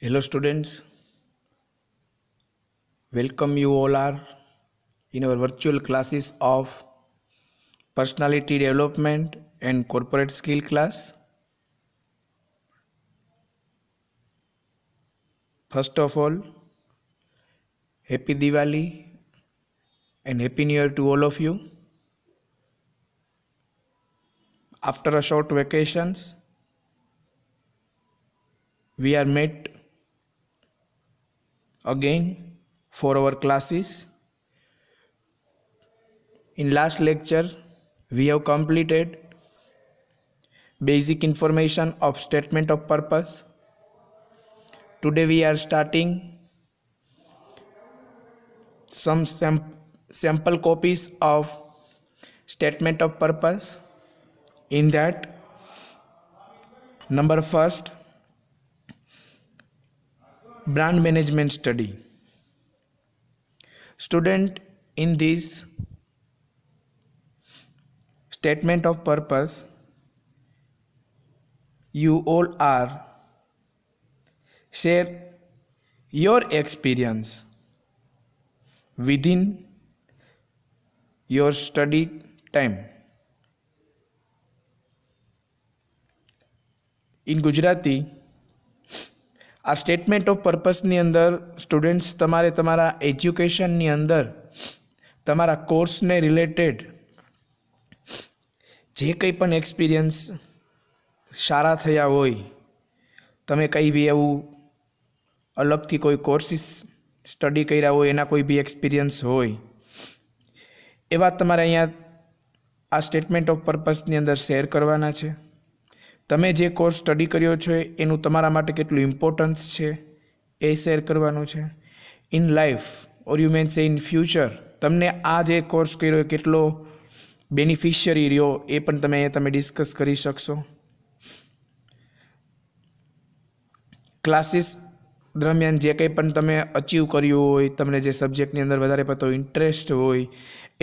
Hello students, welcome you all are in our virtual classes of personality development and corporate skill class. First of all, happy Diwali and happy new year to all of you. After a short vacations, we are met again for our classes. In last lecture, we have completed basic information of statement of purpose. Today we are starting some sam sample copies of statement of purpose in that number first brand management study student in this statement of purpose you all are share your experience within your study time in gujarati આ statement of પર્પસની અંદર students તમારે તમારા એજ્યુકેશનની અંદર તમારા કોર્સને related જે કંઈ પણ એક્સપિરિયન્સ સારા થયા હોય તમે કંઈ બી એવું અલગથી કોઈ કોર્સીસ સ્ટડી કર્યા હોય એના કોઈ બી એક્સપિરિયન્સ હોય એવા તમારે અહીંયા આ સ્ટેટમેન્ટ ઓફ પર્પસની અંદર શેર કરવાના છે તમે જે કોર્સ સ્ટડી કર્યો છે એનું તમારા માટે કેટલું ઇમ્પોર્ટન્સ છે એ શેર કરવાનું છે in life or you means in future તમને આ જે કોર્સ કર્યો કેટલો બેનિફિશિયરી રહ્યો એ પણ તમે તમે ડિસ્કસ કરી શકશો ક્લાસીસ દરમિયાન જે કંઈ પણ તમે અચીવ કર્યું હોય તમને જે સબ્જેક્ટની અંદર વધારે પડતો ઇન્ટરેસ્ટ હોય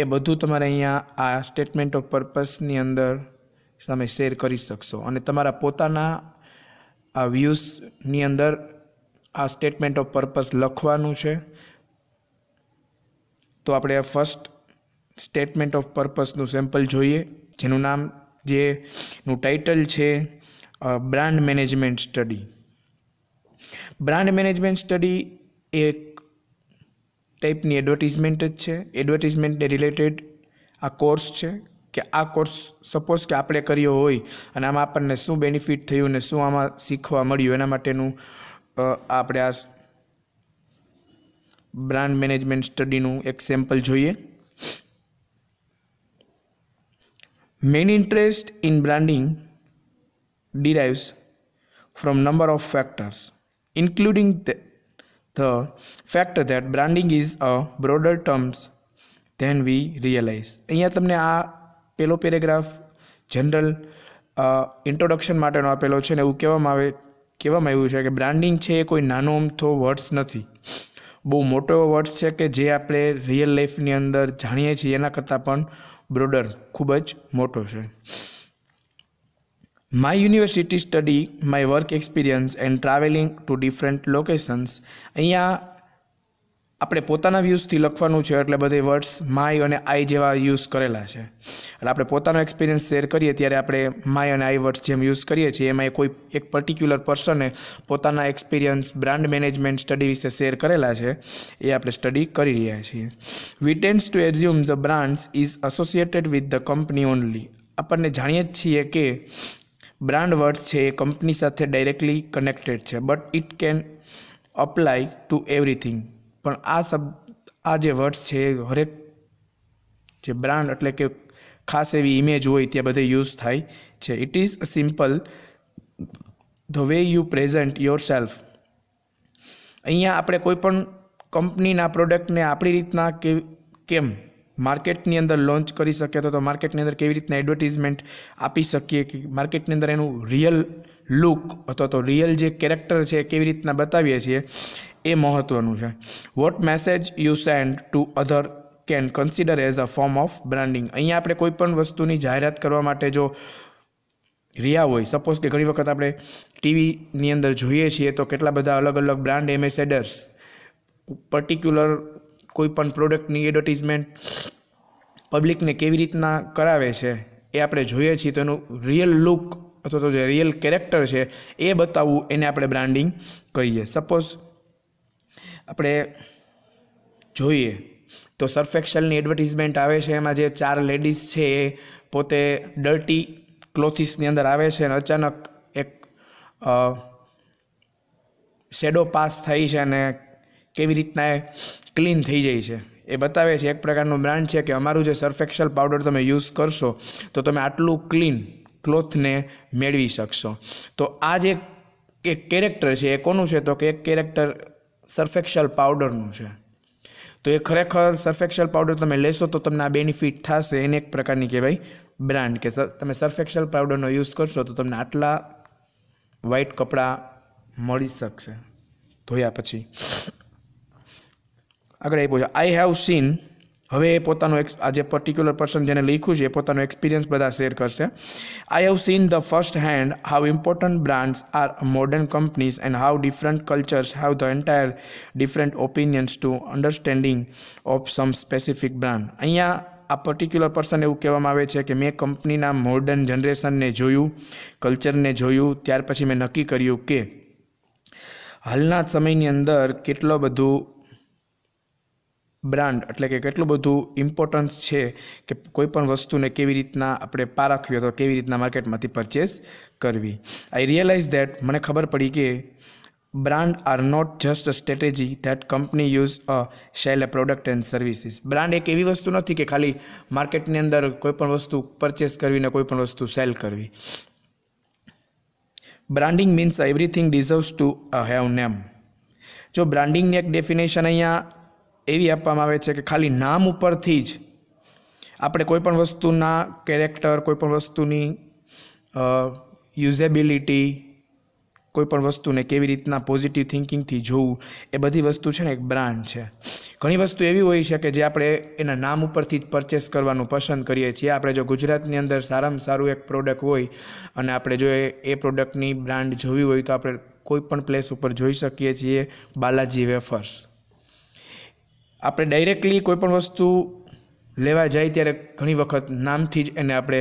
એ બધું તમારે અહીંયા આ સ્ટેટમેન્ટ ઓફ પર્પસની અંદર તમે શેર કરી શકશો અને તમારા પોતાના આ વ્યૂઝની અંદર આ સ્ટેટમેન્ટ ઓફ પર્પસ લખવાનું છે તો આપણે આ ફર્સ્ટ સ્ટેટમેન્ટ ઓફ પર્પસનું સેમ્પલ જોઈએ જેનું નામ જેનું ટાઇટલ છે brand management study brand management study એક ટાઈપની એડવર્ટિઝમેન્ટ જ છે એડવર્ટિઝમેન્ટને રિલેટેડ આ કોર્સ છે કે આ કોર્સ સપોઝ કે આપણે કર્યો હોય અને આમાં આપણને શું બેનિફિટ થયું ને શું આમાં શીખવા મળ્યું એના માટેનું આપણે આ બ્રાન્ડ મેનેજમેન્ટ સ્ટડીનું એક સેમ્પલ જોઈએ main interest in branding derives from number of factors including the the fact that branding is a broader terms than we realize અહીંયા તમને આ પહેલો પેરેગ્રાફ જનરલ ઇન્ટ્રોડક્શન માટેનો આપેલો છે ને એવું કહેવામાં આવે કહેવામાં આવ્યું છે કે બ્રાન્ડિંગ છે એ કોઈ નાનો અમથો વર્ડ્સ નથી બહુ મોટો એવો વર્ડ્સ છે કે જે આપણે રિયલ લાઈફની અંદર જાણીએ છીએ એના કરતાં પણ બ્રોડર ખૂબ જ મોટો છે my university study my work experience and travelling to different locations અહીંયા આપણે પોતાના વ્યૂઝથી લખવાનું છે એટલે બધે વર્ડ્સ માય અને આઈ જેવા યુઝ કરેલા છે એટલે આપણે પોતાનો એક્સપિરિયન્સ શેર કરીએ ત્યારે આપણે માય અને આઈ વર્ડ્સ જેમ યુઝ કરીએ છીએ એમાં કોઈ એક પર્ટિક્યુલર પર્સને પોતાના એક્સપિરિયન્સ બ્રાન્ડ મેનેજમેન્ટ સ્ટડી વિશે શેર કરેલા છે એ આપણે સ્ટડી કરી રહ્યા છીએ we tends to assume the brands is associated with the company only આપણને જાણીએ જ છીએ કે બ્રાન્ડ વર્ડ્સ છે એ કંપની સાથે ડાયરેક્ટલી કનેક્ટેડ છે but it can apply to everything પણ આ શબ્દ આ જે વર્ડ્સ છે હરેક જે બ્રાન્ડ એટલે કે ખાસ એવી ઇમેજ હોય ત્યાં બધે યુઝ થાય છે it is simple the way you present yourself અહીંયા આપણે કોઈપણ કંપનીના પ્રોડક્ટને આપણી રીતના કે કેમ માર્કેટની અંદર લોન્ચ કરી શકીએ તો માર્કેટની અંદર કેવી રીતના એડવર્ટિઝમેન્ટ આપી શકીએ કે માર્કેટની અંદર એનું રિયલ લુક અથવા તો રિયલ જે કેરેક્ટર છે કેવી રીતના બતાવીએ છીએ એ મહત્ત્વનું છે what message you send to other can consider as a form of branding અહીંયા આપણે કોઈ પણ વસ્તુની જાહેરાત કરવા માટે જો રહ્યા હોય સપોઝ કે ઘણી વખત આપણે ટીવીની અંદર જોઈએ છીએ તો કેટલા બધા અલગ અલગ બ્રાન્ડ એમ્બેસેડર્સ પર્ટિક્યુલર કોઈ પણ પ્રોડક્ટની એડવર્ટિઝમેન્ટ પબ્લિકને કેવી રીતના કરાવે છે એ આપણે જોઈએ છીએ તો એનું રિયલ લુક અથવા તો જે રિયલ કેરેક્ટર છે એ બતાવવું એને આપણે બ્રાન્ડિંગ કહીએ સપોઝ આપણે જોઈએ તો સર્ફ એક્સેલની એડવર્ટિઝમેન્ટ આવે છે એમાં જે ચાર લેડીઝ છે એ પોતે ડર્ટી ક્લોથિસની અંદર આવે છે અને અચાનક એક શેડો પાસ થઈ છે અને કેવી રીતના એ ક્લીન થઈ જાય છે એ બતાવે છે એક પ્રકારનું બ્રાન્ડ છે કે અમારું જે સર્ફ એક્સેલ પાવડર તમે યુઝ કરશો તો તમે આટલું ક્લીન ક્લોથને મેળવી શકશો તો આ જે એક કેરેક્ટર છે એ કોનું છે તો કે એક કેરેક્ટર સર્ફેક્શલ પાવડરનું છે તો એ ખરેખર સર્ફેક્શલ પાવડર તમે લેશો તો તમને આ બેનિફિટ થશે એને એક પ્રકારની કહેવાય બ્રાન્ડ કે તમે સર્ફેક્શલ પાવડરનો યુઝ કરશો તો તમને આટલા વ્હાઇટ કપડાં મળી શકશે ધોયા પછી આગળ એ પૂછો આઈ હેવ સીન હવે એ પોતાનો આ જે પર્ટિક્યુલર પર્સન જેને લખ્યું છે એ પોતાનો એક્સપિરિયન્સ બધા શેર કરશે I have seen the first hand how important brands are modern companies and how different cultures have the entire different opinions to understanding of some specific brand અહીંયા આ particular person એવું કહેવામાં આવે છે કે મેં કંપનીના મોડર્ન જનરેશનને જોયું કલ્ચરને જોયું ત્યાર પછી મેં નક્કી કર્યું કે હાલના સમયની અંદર કેટલો બધું બ્રાન્ડ એટલે કે કેટલું બધું ઇમ્પોર્ટન્સ છે કે કોઈપણ વસ્તુને કેવી રીતના આપણે પારખવી અથવા કેવી રીતના માર્કેટમાંથી પરચેસ કરવી આઈ રિયલાઇઝ દેટ મને ખબર પડી કે brand are not just a strategy that company use a sell a product and services brand એક એવી વસ્તુ નથી કે ખાલી માર્કેટની અંદર કોઈપણ વસ્તુ પરચેસ કરવી ને કોઈપણ વસ્તુ સેલ કરવી branding means everything deserve to have name જો બ્રાન્ડિંગની એક ડેફિનેશન અહીંયા એવી આપવામાં આવે છે કે ખાલી નામ ઉપરથી જ આપણે કોઈપણ વસ્તુના કેરેક્ટર કોઈપણ વસ્તુની યુઝેબિલિટી કોઈપણ વસ્તુને કેવી રીતના પોઝિટિવ થિંકિંગથી જોવું એ બધી વસ્તુ છે ને એક બ્રાન્ડ છે ઘણી વસ્તુ એવી હોય છે કે જે આપણે એના નામ ઉપરથી જ પરચેસ કરવાનું પસંદ કરીએ છીએ આપણે જો ગુજરાતની અંદર સારામાં સારું એક પ્રોડક્ટ હોય અને આપણે જો એ પ્રોડક્ટની બ્રાન્ડ જોવી હોય તો આપણે કોઈપણ પ્લેસ ઉપર જોઈ શકીએ છીએ બાલાજી વેફર્સ આપણે ડાયરેક્ટલી કોઈપણ વસ્તુ લેવા જાય ત્યારે ઘણી વખત નામથી જ એને આપણે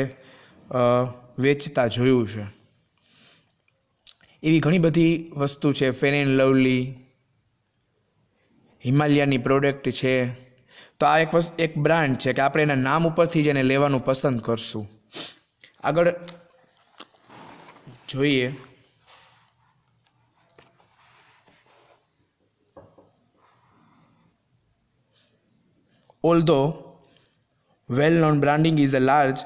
વેચતા જોયું છે એવી ઘણી બધી વસ્તુ છે ફેર એન્ડ લવલી હિમાલયાની પ્રોડક્ટ છે તો આ એક વસ્તુ એક બ્રાન્ડ છે કે આપણે એના નામ ઉપરથી જ એને લેવાનું પસંદ કરશું આગળ જોઈએ Although well known branding is a large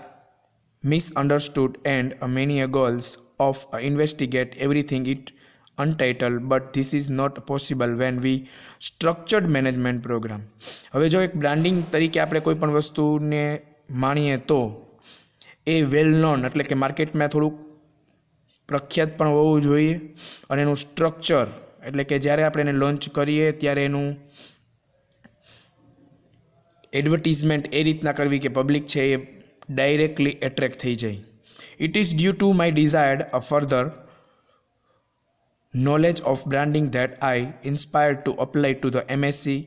misunderstood and many goals of investigate everything it untitled but this is not possible when we structured management program હવે જો એક બ્રાન્ડિંગ તરીકે આપણે કોઈ પણ વસ્તુને માણીએ તો એ વેલ નોન એટલે કે માર્કેટમાં થોડુંક પ્રખ્યાત પણ હોવું જોઈએ અને એનું સ્ટ્રક્ચર એટલે કે જ્યારે આપણે એને લોન્ચ કરીએ ત્યારે એનું એડવર્ટિઝમેન્ટ એ રીતના કરવી કે પબ્લિક છે એ ડાયરેક્ટલી એટ્રેક્ટ થઈ જાય it is due to my desired a further knowledge of branding that I inspire to apply to the MSc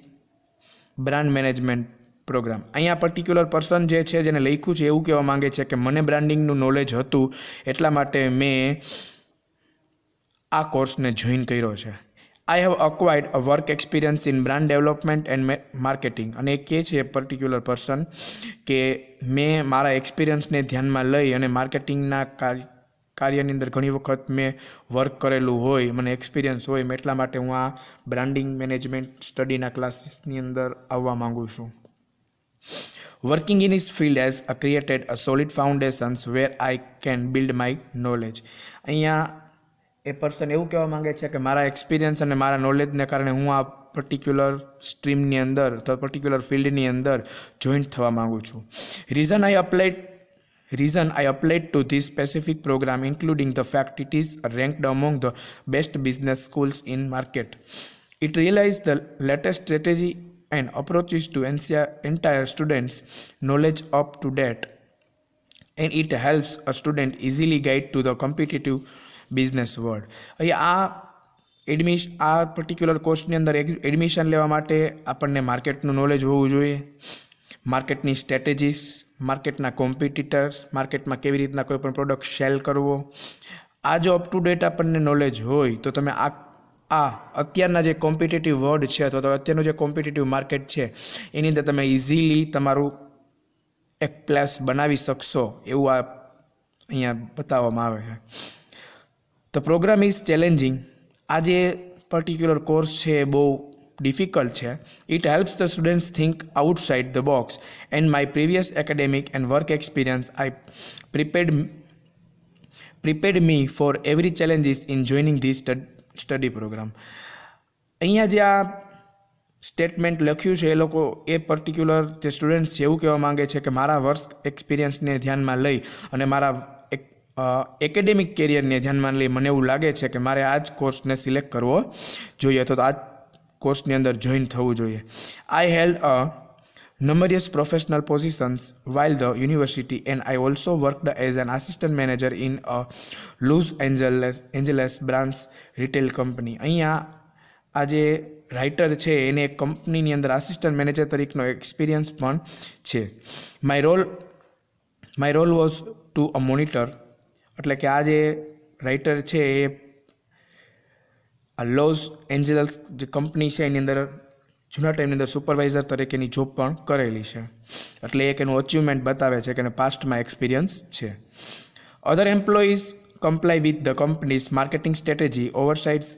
brand management program અહીંયા પર્ટિક્યુલર પર્સન જે છે જેને લખ્યું છે એવું કહેવા માંગે છે કે મને બ્રાન્ડિંગનું નોલેજ હતું એટલા માટે મેં આ કોર્સને જોઈન કર્યો છે I have acquired a work experience in brand development and marketing અને એ કહે છે પર્ટિક્યુલર પર્સન કે મેં મારા એક્સપિરિયન્સને ધ્યાનમાં લઈ અને માર્કેટિંગના કાર્ય કાર્યની અંદર ઘણી વખત મેં વર્ક કરેલું હોય મને એક્સપિરિયન્સ હોય મેં એટલા માટે હું આ બ્રાન્ડિંગ મેનેજમેન્ટ સ્ટડીના ક્લાસીસની અંદર આવવા માગું છું working in is field as a created a solid foundations where I can build my knowledge અહીંયા એ પર્સન એવું કહેવા માગે છે કે મારા એક્સપિરિયન્સ અને મારા નોલેજને કારણે હું આ પર્ટિક્યુલર સ્ટ્રીમની અંદર અથવા પર્ટિક્યુલર ફિલ્ડની અંદર જોઈન્ટ થવા માગું છું reason I applied reason I applied to this specific program including the fact it is ranked among the best business schools in market. It realized the latest strategy and approaches to entire students knowledge up to date and it helps a student easily guide to the competitive business word અહીંયા આ એડમિશ આ particular કોર્સની અંદર admission લેવા માટે આપણને માર્કેટનું knowledge હોવું જોઈએ માર્કેટની સ્ટ્રેટેજીસ માર્કેટના કોમ્પિટિટર્સ માર્કેટમાં કેવી રીતના કોઈ પણ પ્રોડક્ટ સેલ કરવો આ જો અપ ટુ ડેટ આપણને નોલેજ હોય તો તમે આ આ અત્યારના જે કોમ્પિટેટિવ વર્ડ છે અથવા તો અત્યારનું જે કોમ્પિટિટિવ માર્કેટ છે એની અંદર તમે ઇઝીલી તમારું એક પ્લેસ બનાવી શકશો એવું આ અહીંયા બતાવવામાં આવે છે ધ પ્રોગ્રામ ઇઝ ચેલેન્જિંગ આ જે પર્ટિક્યુલર કોર્સ છે એ બહુ ડિફિકલ્ટ છે it helps the students think outside the box and my previous academic and work experience I prepared prepared me for every challenges in joining this study program અહીંયા જે આ statement લખ્યું છે એ લોકો એ particular જે સ્ટુડન્ટ્સ એવું કહેવા માગે છે કે મારા વર્ક એક્સપિરિયન્સને ધ્યાનમાં લઈ અને મારા એક એકેડેમિક કેરિયરને ધ્યાનમાં લઈ મને એવું લાગે છે કે મારે આ જ કોર્સને સિલેક્ટ કરવો જોઈએ અથવા તો આ કોર્સની અંદર જોઈન થવું જોઈએ I held a numerous professional positions while the university and I also worked as an assistant manager in a Los Angeles, Angeles branch retail company અહીંયા આ જે રાઇટર છે એને એક કંપનીની અંદર આસિસ્ટન્ટ મેનેજર તરીકેનો એક્સપિરિયન્સ પણ છે my role my role was to a monitor એટલે કે આ જે રાઇટર છે એ આ લોસ એન્જલ્સ જે કંપની છે એની અંદર જૂના ટાઈમની અંદર સુપરવાઇઝર તરીકેની જોબ પણ કરેલી છે એટલે એક એનું અચિવમેન્ટ બતાવે છે કે એને પાસ્ટમાં એક્સપિરિયન્સ છે other employees comply with the companies marketing strategy oversights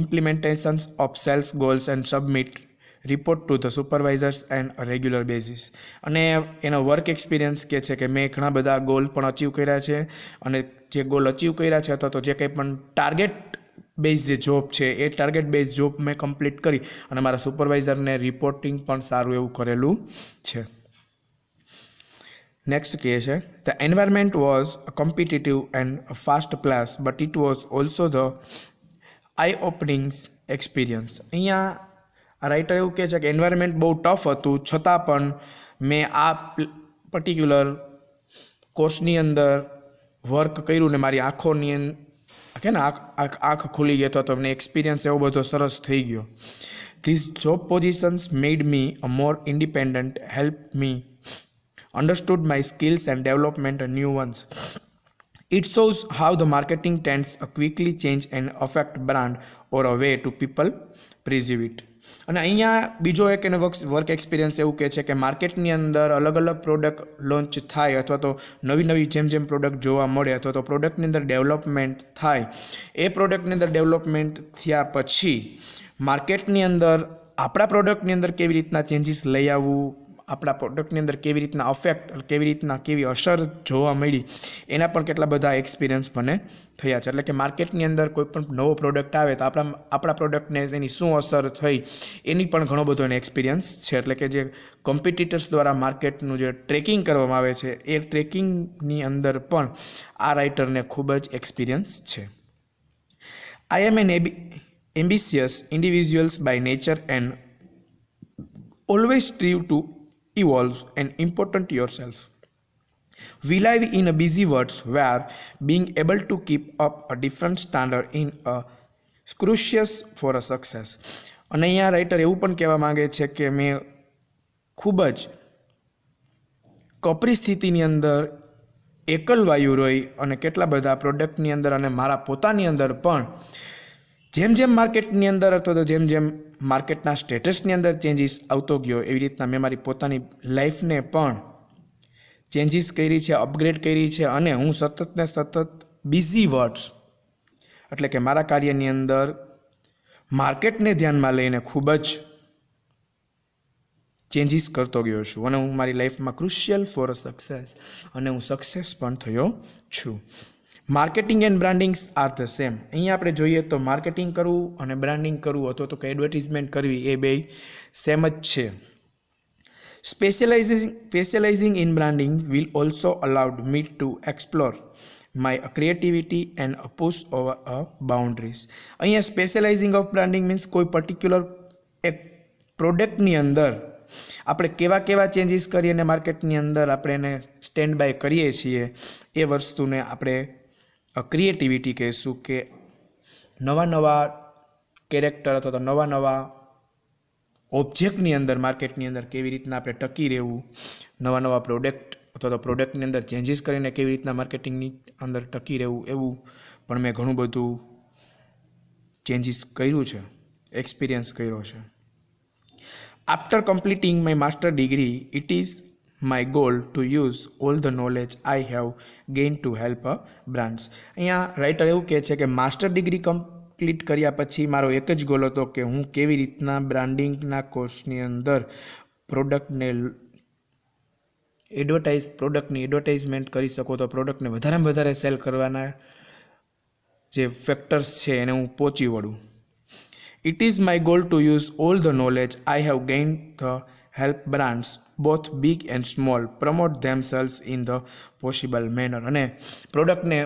implementations of sales goals and submit report to the supervisors and regular basis અને એનો વર્ક એક્સપિરિયન્સ કે છે કે મેં ઘણા બધા ગોલ પણ અચીવ કર્યા છે અને જે ગોલ અચીવ કર્યા છે અથવા તો જે કંઈ પણ ટાર્ગેટ બેઝ જે જોબ છે એ ટાર્ગેટ બેઝ જોબ મેં કમ્પ્લીટ કરી અને મારા સુપરવાઇઝરને રિપોર્ટિંગ પણ સારું એવું કરેલું છે નેક્સ્ટ કહે છે the environment was competitive and fast class but it was also the I openings experience અહીંયા આ રાઇટર એવું કહે છે કે એન્વાયરમેન્ટ બહુ ટફ હતું છતાં પણ મેં આ પર્ટિક્યુલર કોર્સની અંદર વર્ક કર્યું ને મારી આંખોની કે ને આંખ આંખ ખુલી ગયો હતો મને એક્સપિરિયન્સ એવો બધો સરસ થઈ ગયો this job positions made me a more independent help me understood my skills and development new ones. It shows how the marketing trends quickly change and affect brand or a way to people perceive it. અને અહીંયા બીજો એક એનો work work experience એવું કહે છે કે માર્કેટની અંદર અલગ અલગ પ્રોડક્ટ લોન્ચ થાય અથવા તો નવી નવી જેમ જેમ પ્રોડક્ટ જોવા મળે અથવા તો પ્રોડક્ટની અંદર ડેવલપમેન્ટ થાય એ પ્રોડક્ટની અંદર ડેવલપમેન્ટ થયા પછી માર્કેટની અંદર આપણા પ્રોડક્ટની અંદર કેવી રીતના ચેન્જીસ લઈ આવવું આપણા પ્રોડક્ટની અંદર કેવી રીતના અફેક્ટ કેવી રીતના કેવી અસર જોવા મળી એના પણ કેટલા બધા એક્સપિરિયન્સ મને થયા છે એટલે કે માર્કેટની અંદર કોઈ પણ નવો પ્રોડક્ટ આવે તો આપણા આપણા પ્રોડક્ટને તેની શું અસર થઈ એની પણ ઘણો બધો એને એક્સપિરિયન્સ છે એટલે કે જે કોમ્પિટિટર્સ દ્વારા માર્કેટનું જે ટ્રેકિંગ કરવામાં આવે છે એ ટ્રેકિંગની અંદર પણ આ રાઇટરને ખૂબ જ એક્સપિરિયન્સ છે આઈ એમ એન એબી ambitious individuals by nature and always strive to evolve and important to yourself. We live in a busy world where being able to keep up a different standard in a crucial for a success. અને અહીંયા writer એવું પણ કહેવા માંગે છે કે મેં ખૂબ જ કપરી સ્થિતિની અંદર એકલવાયુ રહી અને કેટલા બધા પ્રોડક્ટની અંદર અને મારા પોતાની અંદર પણ જેમ જેમ માર્કેટની અંદર અથવા તો જેમ જેમ માર્કેટના સ્ટેટસની અંદર ચેન્જીસ આવતો ગયો એવી રીતના મેં મારી પોતાની લાઈફને પણ ચેન્જીસ કરી છે અપગ્રેડ કરી છે અને હું સતત ને સતત બિઝી વર્ડ્સ એટલે કે મારા કાર્યની અંદર માર્કેટને ધ્યાનમાં લઈને ખૂબ જ ચેન્જીસ કરતો ગયો છું અને હું મારી લાઈફમાં ક્રુશિયલ ફોર સક્સેસ અને હું સક્સેસ પણ થયો છું marketing and brandings are the same અહીં આપણે જોઈએ તો માર્કેટિંગ કરવું અને બ્રાન્ડિંગ કરવું અથવા તો કે એડવર્ટિઝમેન્ટ કરવી એ બે સેમ જ છે specializing specializing in branding will also allowed me to explore my creativity and a push over a boundaries અહીંયા સ્પેશિયલાઇઝિંગ ઓફ બ્રાન્ડિંગ મીન્સ કોઈ પર્ટિક્યુલર એક પ્રોડક્ટની અંદર આપણે કેવા કેવા ચેન્જીસ કરીએ અને માર્કેટની અંદર આપણે એને સ્ટેન્ડ બાય કરીએ છીએ એ વસ્તુને આપણે ક્રિએટિવિટી કહીશું કે નવા નવા કેરેક્ટર અથવા તો નવા નવા ઓબ્જેક્ટની અંદર માર્કેટની અંદર કેવી રીતના આપણે ટકી રહેવું નવા નવા પ્રોડક્ટ અથવા તો પ્રોડક્ટની અંદર ચેન્જીસ કરીને કેવી રીતના માર્કેટિંગની અંદર ટકી રહેવું એવું પણ મેં ઘણું બધું ચેન્જીસ કર્યું છે એક્સપિરિયન્સ કર્યો છે after completing my master degree it is my goal to use all the knowledge I have gain to help a branch અહીંયા રાઇટર એવું કહે છે કે માસ્ટર ડિગ્રી કમ્પ્લીટ કર્યા પછી મારો એક જ ગોલ હતો કે હું કેવી રીતના બ્રાન્ડિંગના કોર્સની અંદર પ્રોડક્ટને એડવર્ટાઇઝ પ્રોડક્ટની એડવર્ટાઇઝમેન્ટ કરી શકું તો પ્રોડક્ટને વધારેમાં વધારે સેલ કરવાના જે ફેક્ટર્સ છે એને હું પહોંચી વળું it is my goal to use all the knowledge I have gain the help brands both big and small promote themselves in the possible manner અને પ્રોડક્ટને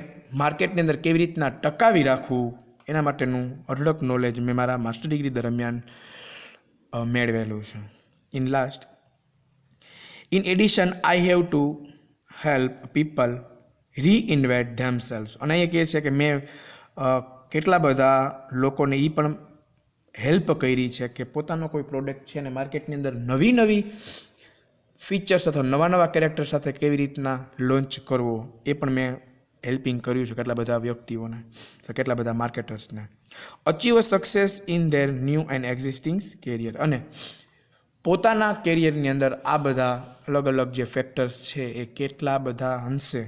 માર્કેટની અંદર કેવી રીતના ટકાવી રાખવું એના માટેનું અઢળક નોલેજ મેં મારા માસ્ટર ડિગ્રી દરમિયાન મેળવેલું છે in last in addition I have to help people reinvent themselves અને એ કહે છે કે મેં કેટલા બધા લોકોને એ પણ હેલ્પ કરી છે કે પોતાનો કોઈ પ્રોડક્ટ છે અને માર્કેટની અંદર નવી નવી ફીચર્સ અથવા નવા નવા કેરેક્ટર સાથે કેવી રીતના લોન્ચ કરવો એ પણ મેં હેલ્પિંગ કર્યું છે કેટલા બધા વ્યક્તિઓને કેટલા બધા માર્કેટર્સને achieve success in their new and existing career અને પોતાના કેરિયરની અંદર આ બધા અલગ અલગ જે ફેક્ટર્સ છે એ કેટલા બધા અંશે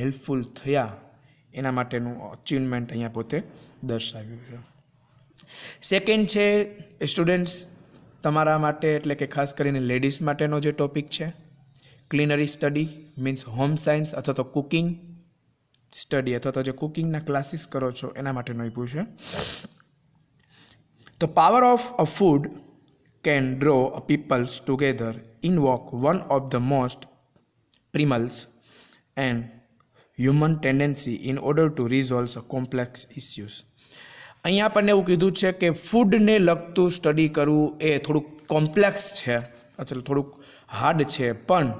હેલ્પફુલ થયા એના માટેનું અચીવમેન્ટ અહીંયા પોતે દર્શાવ્યું છે સેકન્ડ છે સ્ટુડન્ટ્સ તમારા માટે એટલે કે ખાસ કરીને લેડીઝ માટેનો જે ટોપિક છે culinary study means home science અથવા તો કુકિંગ સ્ટડી અથવા તો જે કુકિંગના ક્લાસીસ કરો છો એના માટેનો આપ્યું છે તો power of a food can draw a peoples together invoke one of the most primals and human tendency in order to resolve complex issues અહીંયા પણ એવું કીધું છે કે ફૂડને લગતું સ્ટડી કરવું એ થોડુંક કોમ્પ્લેક્સ છે અથવા થોડુંક હાર્ડ છે પણ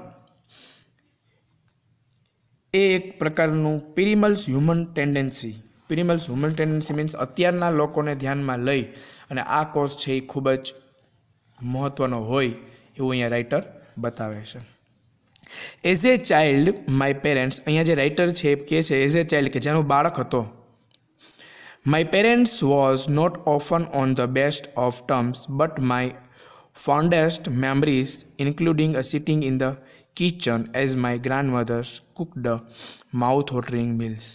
એ એક પ્રકારનું primals human tendency primals human tendency means અત્યારના લોકોને ધ્યાનમાં લઈ અને આ કોર્સ છે એ ખૂબ જ મહત્ત્વનો હોય એવું અહીંયા રાઇટર બતાવે છે as a child my parents અહીંયા જે રાઇટર છે એ કહે છે એઝ એ ચાઇલ્ડ કે જેનો બાળક હતો my parents was not often on the best of terms but my fondest memories including uh sitting in the kitchen as my grand grandmother cooked mouth watering meals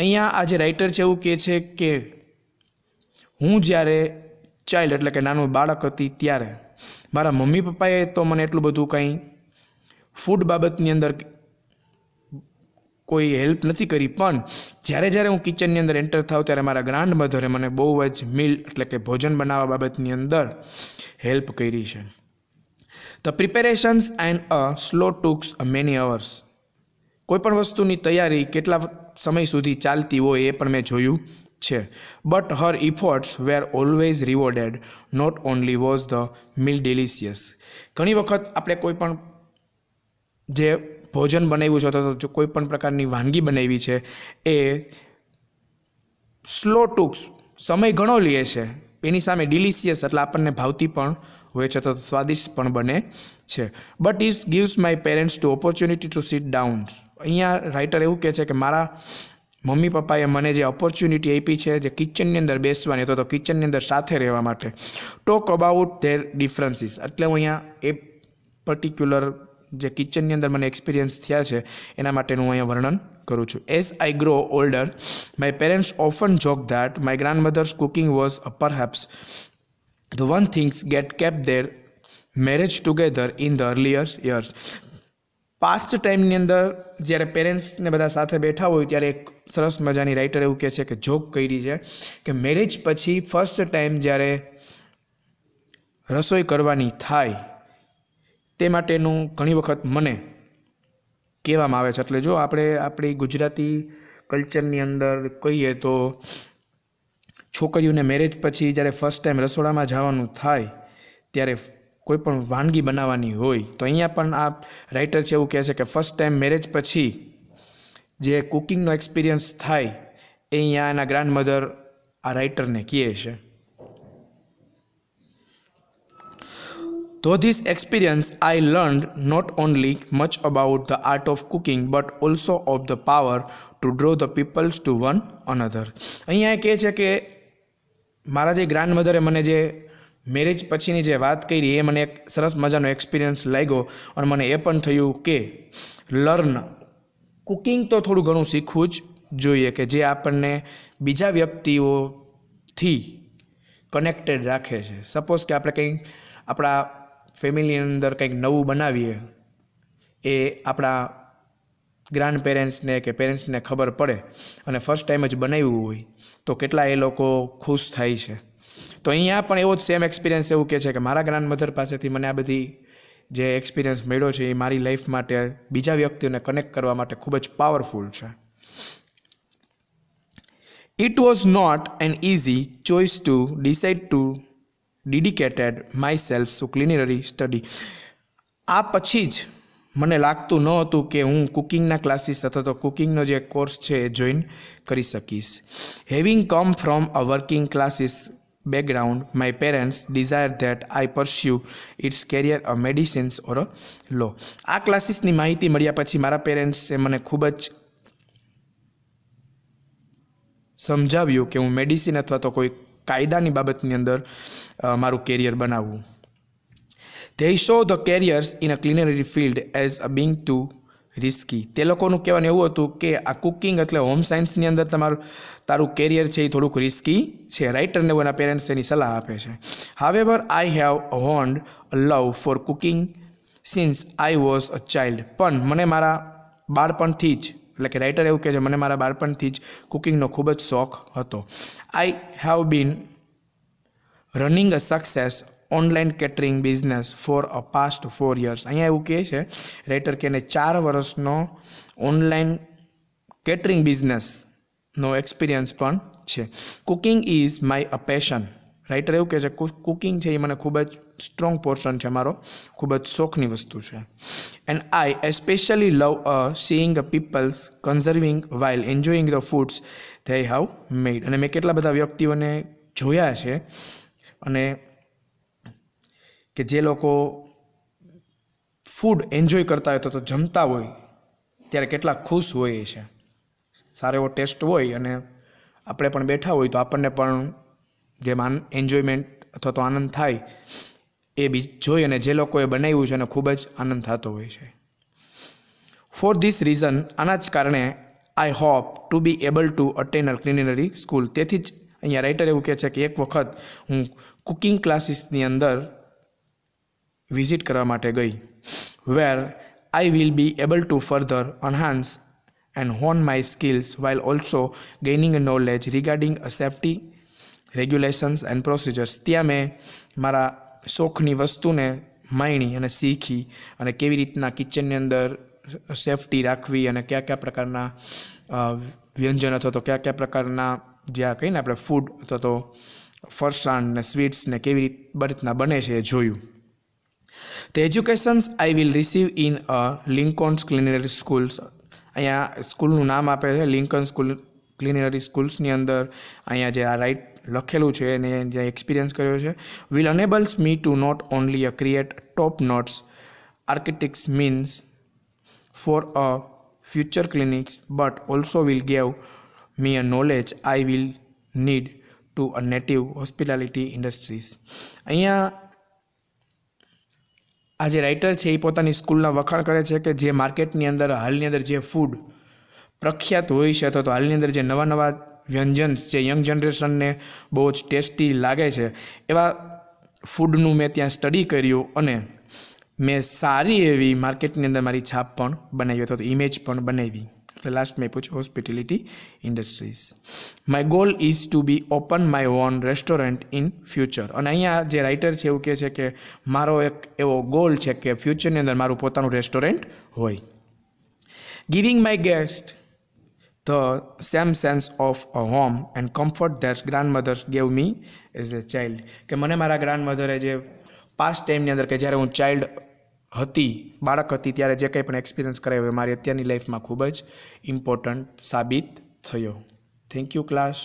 અહીંયા આજે writer છે એવું કહે છે કે હું જ્યારે ચાઇલ્ડ એટલે કે નાનું બાળક હતી ત્યારે મારા મમ્મી પપ્પાએ તો મને એટલું બધું કંઈ ફૂડ બાબતની અંદર કોઈ હેલ્પ નથી કરી પણ જ્યારે જ્યારે હું કિચનની અંદર એન્ટર થાઉં ત્યારે મારા ગ્રાન્ડ મધરે મને બહુ જ મિલ એટલે કે ભોજન બનાવવા બાબતની અંદર હેલ્પ કરી છે the preparations and a slow took a many hours કોઈ પણ વસ્તુની તૈયારી કેટલા સમય સુધી ચાલતી હોય એ પણ મેં જોયું છે but her efforts were always rewarded not only was the meal delicious ઘણી વખત આપણે કોઈ પણ જે ભોજન બનાવ્યું છે અથવા તો કોઈ પણ પ્રકારની વાનગી બનાવી છે એ સ્લો ટૂક્સ સમય ઘણો લે છે એની સામે ડિલિશિયસ એટલે આપણને ભાવતી પણ હોય છે તો સ્વાદિષ્ટ પણ બને છે but it gives my parents to opportunity to sit down અહીંયા રાઇટર એવું કહે છે કે મારા મમ્મી પપ્પાએ મને જે ઓપોર્ચ્યુનિટી આપી છે જે કિચનની અંદર બેસવાની અથવા તો કિચનની અંદર સાથે રહેવા માટે ટોક અબાઉટ ધેર ડિફરન્સીસ એટલે હું અહીંયા એ પર્ટિક્યુલર જે કિચનની અંદર મને એક્સપિરિયન્સ થયા છે એના માટે હું અહીંયા વર્ણન કરું છું as I grow older my parents often joke that my grand mother's cooking was perhaps the one things get kept their marriage together in the earlier years past ટાઈમની અંદર જ્યારે પેરેન્ટ્સને બધા સાથે બેઠા હોય ત્યારે એક સરસ મજાની રાઇટર એવું કહે છે કે જોક કરી છે કે મેરેજ પછી ફર્સ્ટ ટાઈમ જ્યારે રસોઈ કરવાની થાય તે માટેનું ઘણી વખત મને કહેવામાં આવે છે એટલે જો આપણે આપણી ગુજરાતી કલ્ચરની અંદર કહીએ તો છોકરીઓને મેરેજ પછી જ્યારે ફર્સ્ટ ટાઈમ રસોડામાં જવાનું થાય ત્યારે કોઈ પણ વાનગી બનાવવાની હોય તો અહીંયા પણ આ રાઇટર છે એવું કહે છે કે ફર્સ્ટ ટાઈમ મેરેજ પછી જે કુકિંગનો એક્સપિરિયન્સ થાય એ અહીંયા એના ગ્રાન્ડ મધર આ રાઇટરને કહે છે Through this experience, I learned not only much about the art of cooking but also of the power to draw the peoples to one another. અહીંયા એ કહે છે કે મારા જે ગ્રાન્ડ મધરે મને જે મેરેજ પછીની જે વાત કરી એ મને એક સરસ મજાનો એક્સપિરિયન્સ લાગ્યો અને મને એ પણ થયું કે લર્ન કુકિંગ તો થોડું ઘણું શીખવું જ જોઈએ કે જે આપણને બીજા વ્યક્તિઓથી કનેક્ટેડ રાખે છે સપોઝ કે આપણે કંઈ આપણા ફેમિલીની અંદર કંઈક નવું બનાવીએ એ આપણા ગ્રાન્ડ પેરેન્ટ્સને કે પેરેન્ટ્સને ખબર પડે અને ફર્સ્ટ ટાઈમ જ બનાવ્યું હોય તો કેટલા એ લોકો ખુશ થાય છે તો અહીંયા પણ એવો જ સેમ એક્સપિરિયન્સ એવું કહે છે કે મારા ગ્રાન્ડ મધર પાસેથી મને આ બધી જે એક્સપિરિયન્સ મળ્યો છે એ મારી લાઈફ માટે બીજા વ્યક્તિઓને કનેક્ટ કરવા માટે ખૂબ જ પાવરફુલ છે it was not an easy choice to decide to dedicated my self to culinary study આ પછી જ મને લાગતું ન હતું કે હું કુકિંગના ક્લાસીસ અથવા તો કુકિંગનો જે કોર્સ છે એ જોઈન કરી શકીશ having come from a working classes background my parents desire that I pursue its career a medicines or a law આ ક્લાસીસની માહિતી મળ્યા પછી મારા પેરેન્ટ્સે મને ખૂબ જ સમજાવ્યું કે હું મેડિસિન અથવા તો કોઈ કાયદાની બાબતની અંદર મારું કેરિયર બનાવવું they show the careers in a culinary field as a being too risky તે લોકોનું કહેવાનું એવું હતું કે આ કુકિંગ એટલે હોમ સાયન્સની અંદર તમારું તારું કેરિયર છે એ થોડુંક રિસ્કી છે રાઈટ અને એના પેરેન્ટ્સ એની સલાહ આપે છે however I have honed love for cooking since I was a child પણ મને મારા બાળપણથી જ એટલે કે રાઇટર એવું કહે છે મને મારા બાળપણથી જ કુકિંગનો ખૂબ જ શોખ હતો I have been running a success online catering business for a past four years અહીંયા એવું કહે છે રાઇટર કે ચાર વર્ષનો ઓનલાઈન કેટરિંગ બિઝનેસનો એક્સપિરિયન્સ પણ છે cooking is my a passion writer એવું કહે છે કુકિંગ છે એ મને ખૂબ જ સ્ટ્રોંગ પોર્શન છે મારો ખૂબ જ શોખની વસ્તુ છે and I especially love a seeing a peoples conserving while enjoying the foods they have made અને મેં કેટલા બધા વ્યક્તિઓને જોયા છે અને કે જે લોકો ફૂડ એન્જોય કરતા હોય તો જમતા હોય ત્યારે કેટલા ખુશ હોય છે સારો એવો ટેસ્ટ હોય અને આપણે પણ બેઠા હોય તો આપણને પણ જેમ આન એન્જોયમેન્ટ અથવા તો આનંદ થાય એ બી જોઈ અને જે લોકોએ બનાવ્યું છે એને ખૂબ જ આનંદ થતો હોય છે ફોર ધીસ રીઝન આના જ કારણે I hope to be able to attend a culinary school તેથી જ અહીંયા રાઇટર એવું કહે છે કે એક વખત હું કુકિંગ ક્લાસીસની અંદર વિઝિટ કરવા માટે ગઈ where I will be able to further enhance and hone my skills while also gaining knowledge regarding a safety regulations and procedures ત્યાં મેં મારા શોખની વસ્તુને માણી અને શીખી અને કેવી રીતના કિચનની અંદર સેફટી રાખવી અને કયા કયા પ્રકારના વ્યંજન અથવા તો કયા કયા પ્રકારના જ્યાં કહીને આપણે ફૂડ અથવા તો ફરસાણ ને સ્વીટ્સ ને કેવી રીતના બને છે એ જોયું તે educations I will receive in a Lincoln's culinary schools અહીંયા સ્કૂલનું નામ આપે છે લિંકન સ્કૂલ ક્લિનરી સ્કૂલ્સની અંદર અહીંયા જે આ રાઇટ લખેલું છે એને જે એક્સપિરિયન્સ કર્યો છે will enables me to not only a create top notes architects means for a future clinics but also will gave me a knowledge I will need to a native hospitality industries અહીંયા આ જે writer છે એ પોતાની સ્કૂલના વખાણ કરે છે કે જે માર્કેટની અંદર હાલની અંદર જે ફૂડ પ્રખ્યાત હોય છે અથવા તો હાલની અંદર જે નવા નવા વ્યંજન જે યંગ જનરેશનને બહુ જ ટેસ્ટી લાગે છે એવા ફૂડનું મેં ત્યાં સ્ટડી કર્યું અને મેં સારી એવી માર્કેટની અંદર મારી છાપ પણ બનાવી અથવા તો ઇમેજ પણ બનાવી the last Mapuch hospitality industries. My goal is to be open my own restaurant in future. અને અહીંયા જે રાઇટર છે એવું કહે છે કે મારો એક એવો ગોલ છે કે ફ્યુચરની અંદર મારું પોતાનું રેસ્ટોરન્ટ હોય giving my guest the same sense of a home and comfort that mothers gave me as a child કે મને મારા ગ્રાન્ડ ગ્રાન્ડમધરે જે પાસ્ટ ટાઈમની અંદર કે જ્યારે હું ચાઇલ્ડ હતી બાળક હતી ત્યારે જે કંઈ પણ એક્સપિરિયન્સ કરાયો એ મારી અત્યારની લાઈફમાં ખૂબ જ ઇમ્પોર્ટન્ટ સાબિત થયો થેન્ક યુ ક્લાસ